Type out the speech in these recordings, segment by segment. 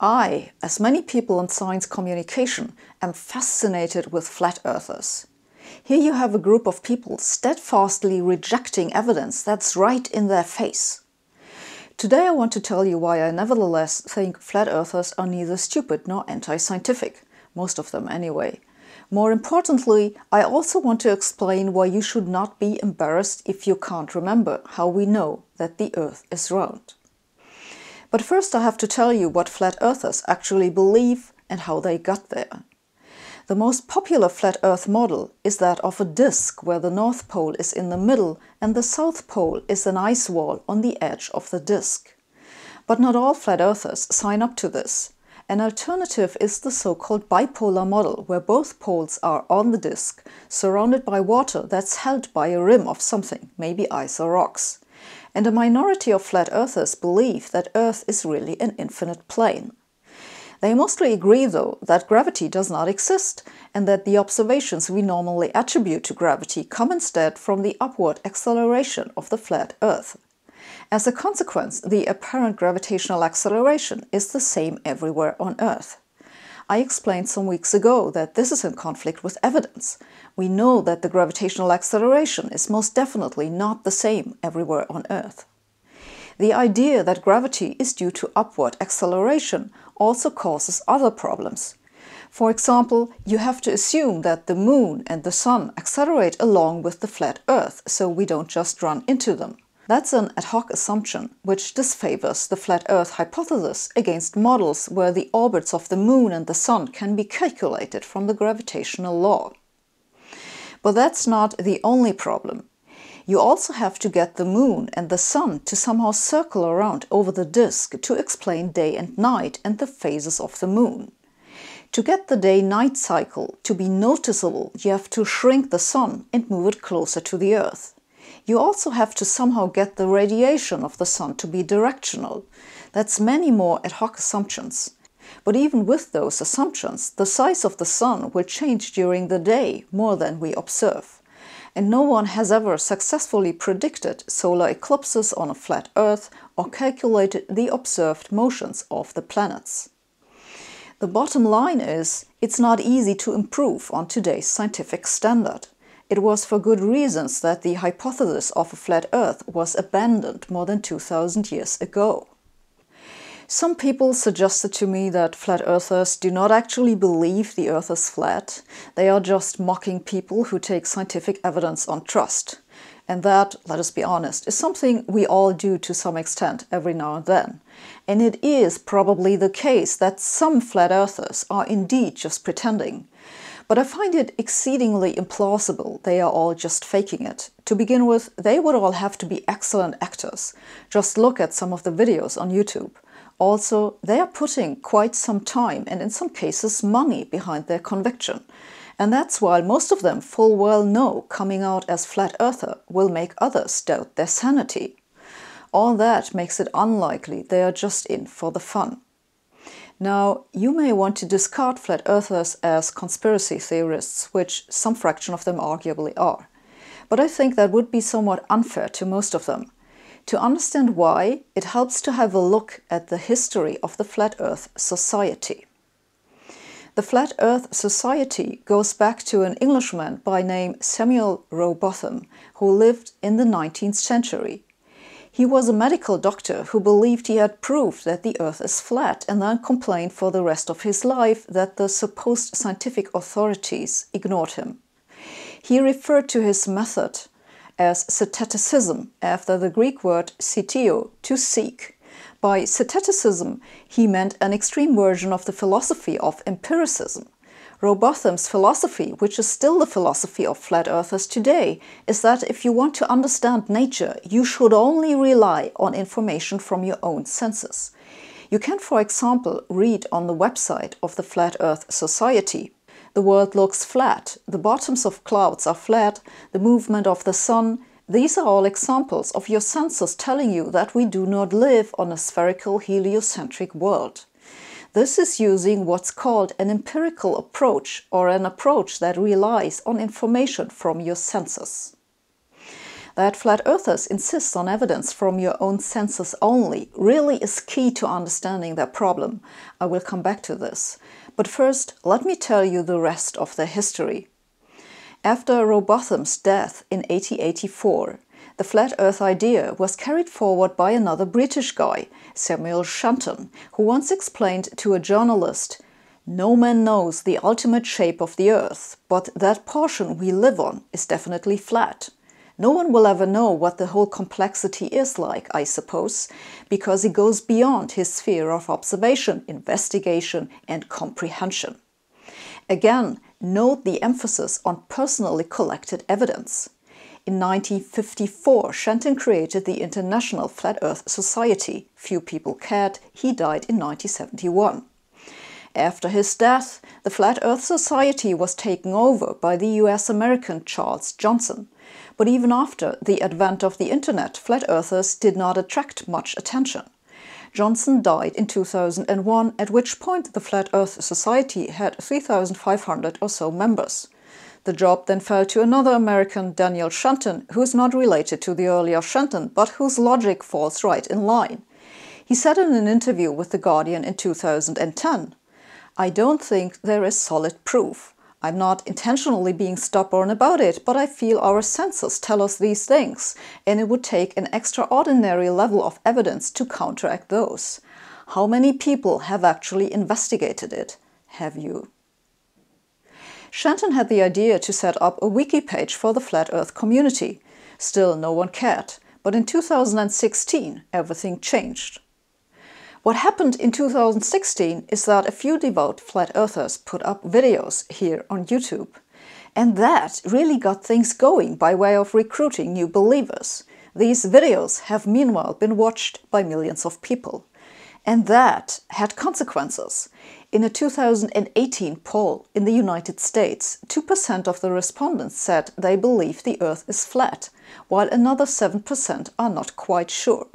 I, as many people in science communication, am fascinated with flat earthers. Here you have a group of people steadfastly rejecting evidence that's right in their face. Today I want to tell you why I nevertheless think flat earthers are neither stupid nor anti scientific, most of them anyway. More importantly, I also want to explain why you should not be embarrassed if you can't remember how we know that the Earth is round. But first I have to tell you what flat earthers actually believe and how they got there. The most popular flat earth model is that of a disk where the North Pole is in the middle and the South Pole is an ice wall on the edge of the disk. But not all flat earthers sign up to this. An alternative is the so-called bipolar model where both poles are on the disk, surrounded by water that's held by a rim of something, maybe ice or rocks and a minority of flat earthers believe that Earth is really an infinite plane. They mostly agree, though, that gravity does not exist and that the observations we normally attribute to gravity come instead from the upward acceleration of the flat Earth. As a consequence, the apparent gravitational acceleration is the same everywhere on Earth. I explained some weeks ago that this is in conflict with evidence. We know that the gravitational acceleration is most definitely not the same everywhere on Earth. The idea that gravity is due to upward acceleration also causes other problems. For example, you have to assume that the moon and the sun accelerate along with the flat Earth, so we don't just run into them. That's an ad hoc assumption, which disfavors the flat Earth hypothesis against models where the orbits of the Moon and the Sun can be calculated from the gravitational law. But that's not the only problem. You also have to get the Moon and the Sun to somehow circle around over the disk to explain day and night and the phases of the Moon. To get the day-night cycle to be noticeable, you have to shrink the Sun and move it closer to the Earth you also have to somehow get the radiation of the sun to be directional. That's many more ad hoc assumptions. But even with those assumptions, the size of the sun will change during the day more than we observe. And no one has ever successfully predicted solar eclipses on a flat Earth or calculated the observed motions of the planets. The bottom line is, it's not easy to improve on today's scientific standard. It was for good reasons that the hypothesis of a flat Earth was abandoned more than 2,000 years ago. Some people suggested to me that flat earthers do not actually believe the earth is flat, they are just mocking people who take scientific evidence on trust. And that, let us be honest, is something we all do to some extent every now and then. And it is probably the case that some flat earthers are indeed just pretending, but I find it exceedingly implausible they are all just faking it. To begin with, they would all have to be excellent actors. Just look at some of the videos on YouTube. Also, they are putting quite some time and in some cases money behind their conviction. And that's why most of them full well know coming out as flat earther will make others doubt their sanity. All that makes it unlikely they are just in for the fun. Now, you may want to discard flat earthers as conspiracy theorists, which some fraction of them arguably are. But I think that would be somewhat unfair to most of them. To understand why, it helps to have a look at the history of the Flat Earth Society. The Flat Earth Society goes back to an Englishman by name Samuel Rowbotham, who lived in the 19th century. He was a medical doctor who believed he had proved that the Earth is flat and then complained for the rest of his life that the supposed scientific authorities ignored him. He referred to his method as ceteticism after the Greek word cetio, to seek. By ceteticism, he meant an extreme version of the philosophy of empiricism Robotham's philosophy, which is still the philosophy of flat earthers today, is that if you want to understand nature, you should only rely on information from your own senses. You can, for example, read on the website of the Flat Earth Society. The world looks flat, the bottoms of clouds are flat, the movement of the sun. These are all examples of your senses telling you that we do not live on a spherical heliocentric world. This is using what's called an empirical approach or an approach that relies on information from your senses. That flat earthers insist on evidence from your own senses only really is key to understanding their problem. I will come back to this. But first, let me tell you the rest of their history. After Robotham's death in 1884, the flat Earth idea was carried forward by another British guy, Samuel Shunton, who once explained to a journalist No man knows the ultimate shape of the Earth, but that portion we live on is definitely flat. No one will ever know what the whole complexity is like, I suppose, because it goes beyond his sphere of observation, investigation, and comprehension. Again, note the emphasis on personally collected evidence. In 1954, Shenton created the International Flat Earth Society. Few people cared. He died in 1971. After his death, the Flat Earth Society was taken over by the US American Charles Johnson. But even after the advent of the internet, flat earthers did not attract much attention. Johnson died in 2001, at which point the Flat Earth Society had 3,500 or so members. The job then fell to another American, Daniel Shenton, who is not related to the earlier Shenton, but whose logic falls right in line. He said in an interview with The Guardian in 2010 I don't think there is solid proof. I'm not intentionally being stubborn about it, but I feel our senses tell us these things, and it would take an extraordinary level of evidence to counteract those. How many people have actually investigated it? Have you? Shenton had the idea to set up a wiki page for the Flat Earth community. Still, no one cared. But in 2016, everything changed. What happened in 2016 is that a few devout flat earthers put up videos here on YouTube. And that really got things going by way of recruiting new believers. These videos have meanwhile been watched by millions of people. And that had consequences. In a 2018 poll in the United States, 2% of the respondents said they believe the Earth is flat, while another 7% are not quite sure.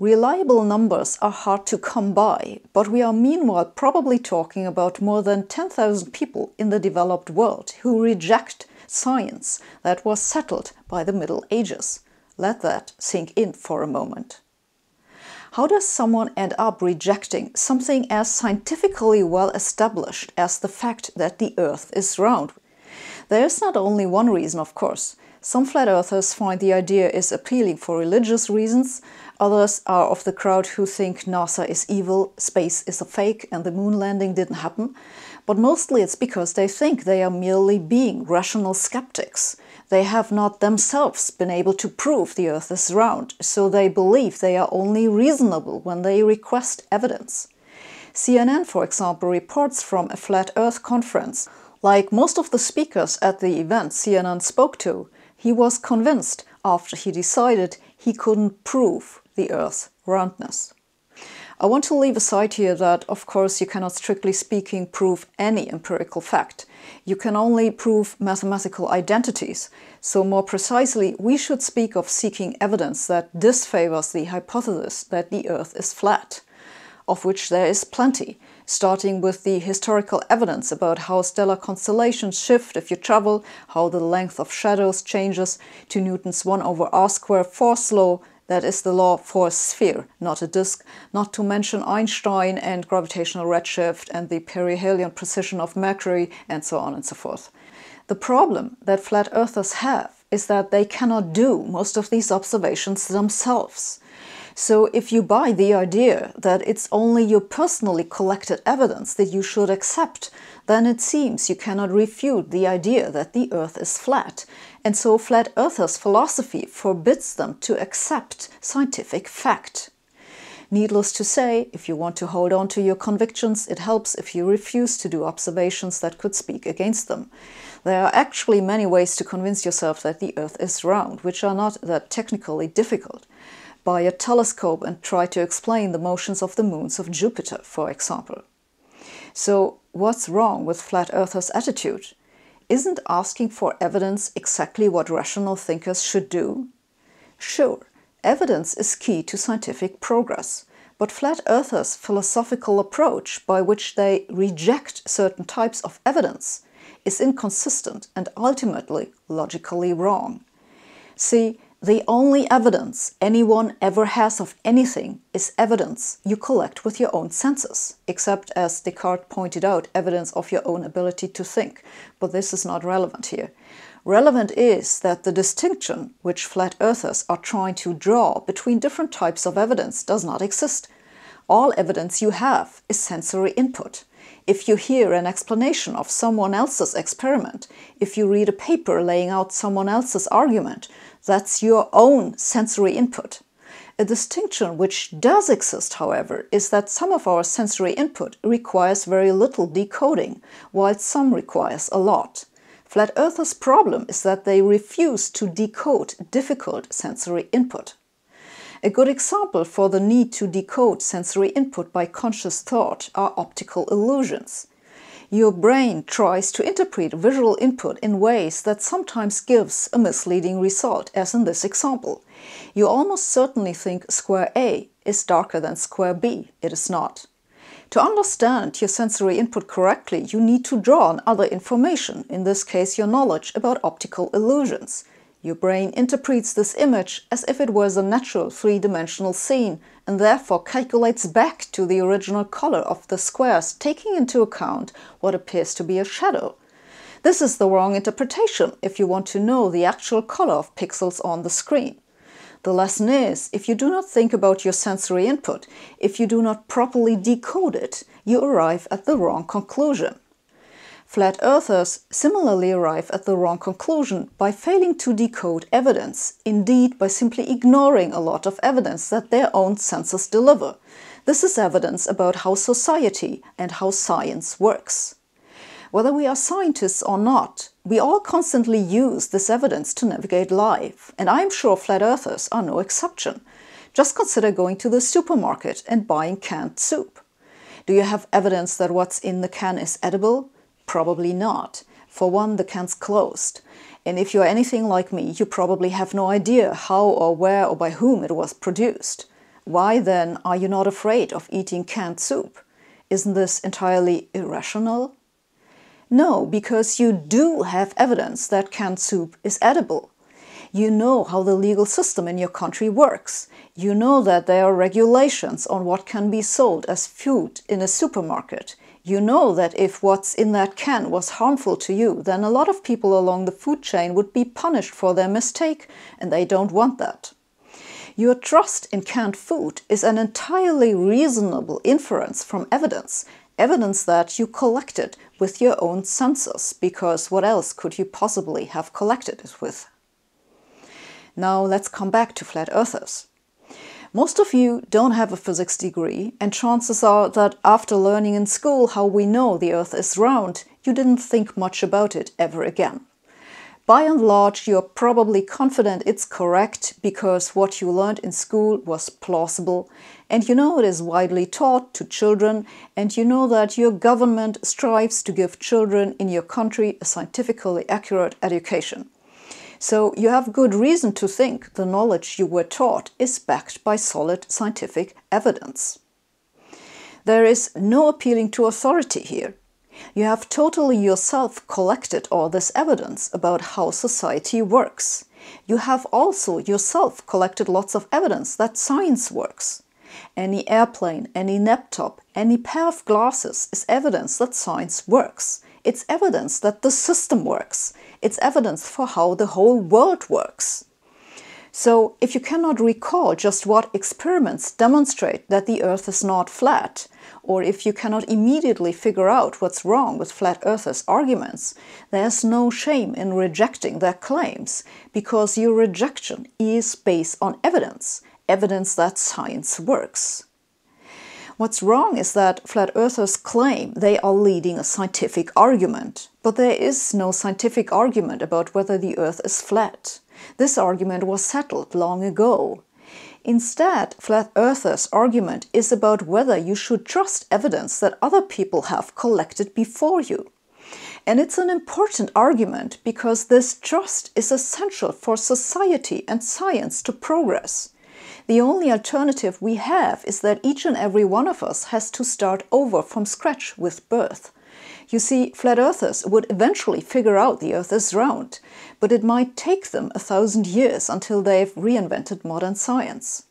Reliable numbers are hard to come by, but we are meanwhile probably talking about more than 10,000 people in the developed world who reject science that was settled by the Middle Ages. Let that sink in for a moment. How does someone end up rejecting something as scientifically well established as the fact that the Earth is round? There is not only one reason, of course. Some flat earthers find the idea is appealing for religious reasons, others are of the crowd who think NASA is evil, space is a fake, and the moon landing didn't happen. But mostly it's because they think they are merely being rational skeptics. They have not themselves been able to prove the Earth is round, so they believe they are only reasonable when they request evidence. CNN, for example, reports from a Flat Earth conference. Like most of the speakers at the event CNN spoke to, he was convinced after he decided he couldn't prove the Earth's roundness. I want to leave aside here that, of course, you cannot strictly speaking prove any empirical fact. You can only prove mathematical identities. So more precisely, we should speak of seeking evidence that disfavors the hypothesis that the Earth is flat, of which there is plenty, starting with the historical evidence about how stellar constellations shift if you travel, how the length of shadows changes, to Newton's 1 over r squared force law, that is the law for a sphere, not a disk, not to mention Einstein and gravitational redshift and the perihelion precession of Mercury and so on and so forth. The problem that flat earthers have is that they cannot do most of these observations themselves. So if you buy the idea that it's only your personally collected evidence that you should accept, then it seems you cannot refute the idea that the Earth is flat, and so flat earthers' philosophy forbids them to accept scientific fact. Needless to say, if you want to hold on to your convictions, it helps if you refuse to do observations that could speak against them. There are actually many ways to convince yourself that the Earth is round, which are not that technically difficult. Buy a telescope and try to explain the motions of the moons of Jupiter, for example. So, what's wrong with flat earthers' attitude? Isn't asking for evidence exactly what rational thinkers should do? Sure, evidence is key to scientific progress, but flat earthers' philosophical approach by which they reject certain types of evidence is inconsistent and ultimately logically wrong. See, the only evidence anyone ever has of anything is evidence you collect with your own senses, except, as Descartes pointed out, evidence of your own ability to think. But this is not relevant here. Relevant is that the distinction which flat earthers are trying to draw between different types of evidence does not exist. All evidence you have is sensory input. If you hear an explanation of someone else's experiment, if you read a paper laying out someone else's argument, that's your own sensory input. A distinction which does exist, however, is that some of our sensory input requires very little decoding, while some requires a lot. Flat Earthers' problem is that they refuse to decode difficult sensory input. A good example for the need to decode sensory input by conscious thought are optical illusions. Your brain tries to interpret visual input in ways that sometimes gives a misleading result, as in this example. You almost certainly think square A is darker than square B. It is not. To understand your sensory input correctly, you need to draw on other information, in this case your knowledge about optical illusions. Your brain interprets this image as if it was a natural three-dimensional scene and therefore calculates back to the original color of the squares, taking into account what appears to be a shadow. This is the wrong interpretation if you want to know the actual color of pixels on the screen. The lesson is, if you do not think about your sensory input, if you do not properly decode it, you arrive at the wrong conclusion. Flat earthers similarly arrive at the wrong conclusion by failing to decode evidence, indeed, by simply ignoring a lot of evidence that their own senses deliver. This is evidence about how society and how science works. Whether we are scientists or not, we all constantly use this evidence to navigate life, and I'm sure flat earthers are no exception. Just consider going to the supermarket and buying canned soup. Do you have evidence that what's in the can is edible? Probably not. For one, the can's closed. And if you're anything like me, you probably have no idea how or where or by whom it was produced. Why then are you not afraid of eating canned soup? Isn't this entirely irrational? No, because you do have evidence that canned soup is edible. You know how the legal system in your country works. You know that there are regulations on what can be sold as food in a supermarket. You know that if what's in that can was harmful to you, then a lot of people along the food chain would be punished for their mistake, and they don't want that. Your trust in canned food is an entirely reasonable inference from evidence, evidence that you collected with your own senses, because what else could you possibly have collected it with? Now let's come back to flat earthers. Most of you don't have a physics degree, and chances are that after learning in school how we know the Earth is round, you didn't think much about it ever again. By and large, you're probably confident it's correct because what you learned in school was plausible, and you know it is widely taught to children, and you know that your government strives to give children in your country a scientifically accurate education. So you have good reason to think the knowledge you were taught is backed by solid scientific evidence. There is no appealing to authority here. You have totally yourself collected all this evidence about how society works. You have also yourself collected lots of evidence that science works. Any airplane, any laptop, any pair of glasses is evidence that science works. It's evidence that the system works. It's evidence for how the whole world works. So if you cannot recall just what experiments demonstrate that the Earth is not flat, or if you cannot immediately figure out what's wrong with flat earthers' arguments, there's no shame in rejecting their claims, because your rejection is based on evidence, evidence that science works. What's wrong is that flat earthers claim they are leading a scientific argument. But there is no scientific argument about whether the earth is flat. This argument was settled long ago. Instead, flat earthers' argument is about whether you should trust evidence that other people have collected before you. And it's an important argument because this trust is essential for society and science to progress. The only alternative we have is that each and every one of us has to start over from scratch with birth. You see, flat earthers would eventually figure out the Earth is round, but it might take them a thousand years until they've reinvented modern science.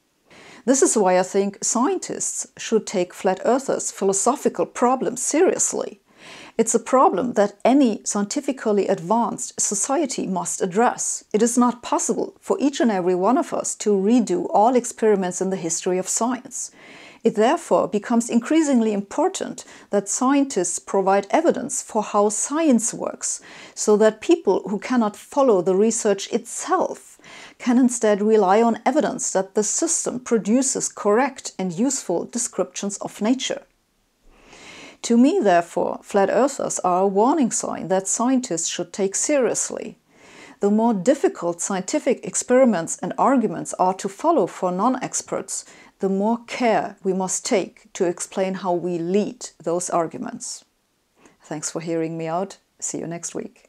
This is why I think scientists should take flat earthers' philosophical problems seriously. It's a problem that any scientifically advanced society must address. It is not possible for each and every one of us to redo all experiments in the history of science. It therefore becomes increasingly important that scientists provide evidence for how science works, so that people who cannot follow the research itself can instead rely on evidence that the system produces correct and useful descriptions of nature. To me, therefore, flat earthers are a warning sign that scientists should take seriously. The more difficult scientific experiments and arguments are to follow for non experts, the more care we must take to explain how we lead those arguments. Thanks for hearing me out. See you next week.